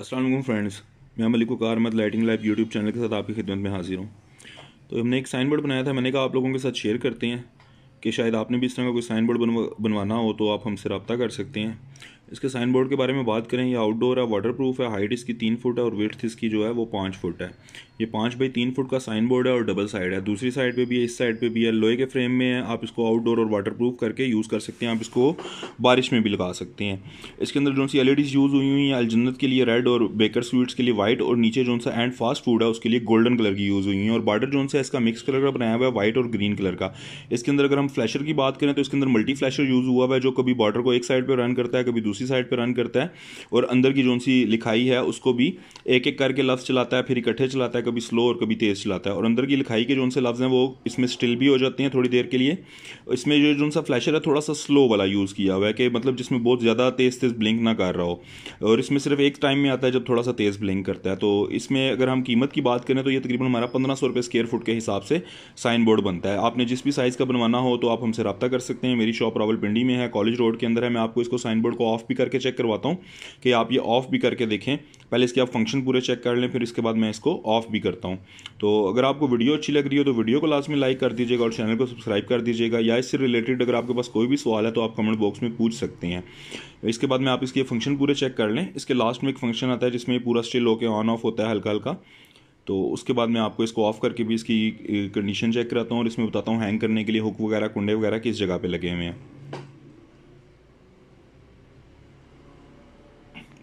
Aslam friends मैं Malik car mat lighting life YouTube channel के साथ आपकी खिदमत में हाजिर हूँ तो हमने एक साइन बोर्ड बनाया था मैंने कहा आप लोगों के साथ शेयर करते हैं कि शायद आपने भी इस तरह का कोई साइन बोर्ड बनवाना हो तो आप हमसे रबता कर सकते हैं इसके साइन बोर्ड के बारे में बात करें ये आउटडोर है वाटर प्रूफ है हाइट इसकी तीन फुट है और वेथ इसकी जो है वो पाँच फुट है ये पाँच बाई तीन फुट का साइन बोर्ड है और डबल साइड है दूसरी साइड पे भी है इस साइड पे भी है लोहे के फ्रेम में है आप इसको आउटडोर और वाटर प्रूफ करके यूज़ कर सकते हैं आप इसको बारिश में भी लगा सकते हैं इसके अंदर जो सी एल यूज़ हुई हुई हैं अलजन्नत के लिए रेड और बेकर स्वीट्स के लिए वाइट और नीचे जो सा एंड फास्ट फूड है उसके लिए गोल्डन कलर की यूज़ हुई हैं और बार्डर जो सा इसका मिक्स कलर का बनाया हुआ है वाइट और ग्रीन कलर का इसके अंदर अगर हम फ्लैशर की बात करें तो इसके अंदर मल्टी फ्लैशर यूज़ हुआ है जो कभी बॉर्डर को एक साइड पर रन करता है कभी दूसरी साइड पर रन करता है और अंदर की जो सी लिखाई है उसको भी एक एक करके लफ्ज़ चलाता है फिर इकट्ठे चलाता है कभी स्लो और कभी तेज़ चलाता है और अंदर की लिखाई के जो से लफ्ज़ हैं वो इसमें स्टिल भी हो जाते हैं थोड़ी देर के लिए इसमें जो जो सा फ्लैशर है थोड़ा सा स्लो वाला यूज़ किया हुआ है कि मतलब जिसमें बहुत ज़्यादा तेज़ तेज़ ब्लिंक ना कर रहा हो और इसमें सिर्फ एक टाइम में आता है जब थोड़ा सा तेज़ ब्लिंक करता है तो इसमें अगर हम कीमत की बात करें तो ये तकरीबन हमारा पंद्रह सौ रुपये स्केयर फुट के हिसाब से साइन बोर्ड बनता है आपने जिस भी साइज़ का बनवाना हो तो आप हमसे रब्ता कर सकते हैं मेरी शॉप रावलपिंडी में है कॉलेज रोड के अंदर है मैं आपको इसको साइन बोर्ड को ऑफ ऑफ भी करके चेक करवाता हूँ कि आप ये ऑफ़ भी करके देखें पहले इसके आप फंक्शन पूरे चेक कर लें फिर इसके बाद मैं इसको ऑफ़ भी करता हूँ तो अगर आपको वीडियो अच्छी लग रही हो तो वीडियो को लास्ट में लाइक कर दीजिएगा और चैनल को सब्सक्राइब कर दीजिएगा या इससे रिलेटेड अगर आपके पास कोई भी सवाल है तो आप कमेंट बॉक्स में पूछ सकते हैं इसके बाद में आप इसके फंक्शन पूरे चेक कर लें इसके लास्ट में एक फंक्शन आता है जिसमें पूरा स्टिल होकर ऑन ऑफ होता है हल्का हल्का तो उसके बाद मैं आपको इसको ऑफ़ करके भी इसकी कंडीशन चेक कराता हूँ और इसमें बताता हूँ हैंग करने के लिए हुक वगैरह कुंडे वगैरह किस जगह पे लगे हुए हैं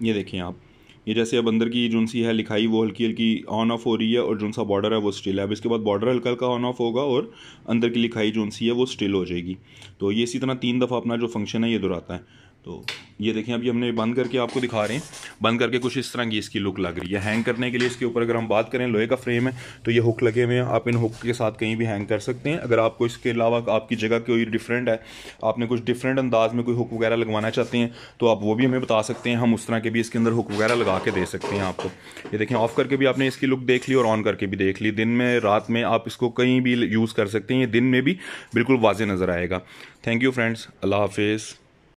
ये देखें आप ये जैसे अब अंदर की जोन सी है लिखाई वो हल्की हल्की ऑन ऑफ हो रही है और जो सा बॉर्डर है वो स्टिल है अब इसके बाद बॉर्डर हल्का हल्का ऑन ऑफ होगा और अंदर की लिखाई जोन सी है वो स्टिल हो जाएगी तो ये इसी तरह तीन दफ़ा अपना जो फंक्शन है ये दोहराता है तो ये देखें अभी हमने बंद करके आपको दिखा रहे हैं बंद करके कुछ इस तरह की इसकी लुक लग रही है हैंग करने के लिए इसके ऊपर अगर हम बात करें लोहे का फ्रेम है तो ये हुक लगे हुए हैं आप इन हुक के साथ कहीं भी हैंग कर सकते हैं अगर आपको इसके अलावा आपकी जगह कोई डिफरेंट है आपने कुछ डिफरेंट अंदाज में कोई हुक वगैरह लगवाना चाहते हैं तो आप वो भी हमें बता सकते हैं हम उस तरह के भी इसके अंदर हुक वगैरह लगा के दे सकते हैं आपको ये देखें ऑफ करके भी आपने इसकी लुक देख ली और ऑन करके भी देख ली दिन में रात में आप इसको कहीं भी यूज़ कर सकते हैं ये दिन में भी बिल्कुल वाज नज़र आएगा थैंक यू फ्रेंड्स अल्लाह हाफिज़